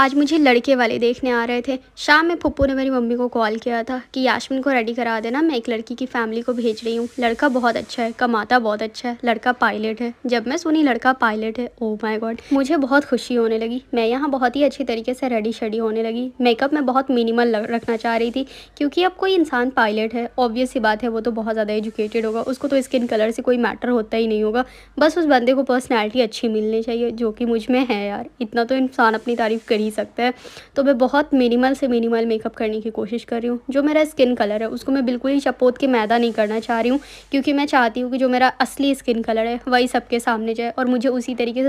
आज मुझे लड़के वाले देखने आ रहे थे शाम में पप्पू ने मेरी मम्मी को कॉल किया था कि यास्मिन को रेडी करा देना मैं एक लड़की की फैमिली को भेज रही हूँ लड़का बहुत अच्छा है कमाता बहुत अच्छा है लड़का पायलट है जब मैं सुनी लड़का पायलट है ओ माय गॉड मुझे बहुत खुशी होने लगी मैं यहाँ बहुत ही अच्छी तरीके से रेडी शेडी होने लगी मेकअप मैं बहुत मिनिमल रखना चाह रही थी क्योंकि अब कोई इंसान पायलट है ऑब्वियस ही बात है वो तो बहुत ज़्यादा एजुकेटेड होगा उसको तो स्किन कलर से कोई मैटर होता ही नहीं होगा बस उस बंदे को पर्सनैलिटी अच्छी मिलनी चाहिए जो कि मुझ में है यार इतना तो इंसान अपनी तारीफ़ कर ही सकता है तो मैं बहुत मिनिमल से मिनिमल मेकअप करने की कोशिश कर रही हूँ जो मेरा स्किन कलर है उसको मैं बिल्कुल ही चपोत के मैदा नहीं करना चाह रही हूँ क्योंकि मैं चाहती हूँ कि जो मेरा असली स्किन कलर है वही सबके सामने जाए और मुझे उसी तरीके से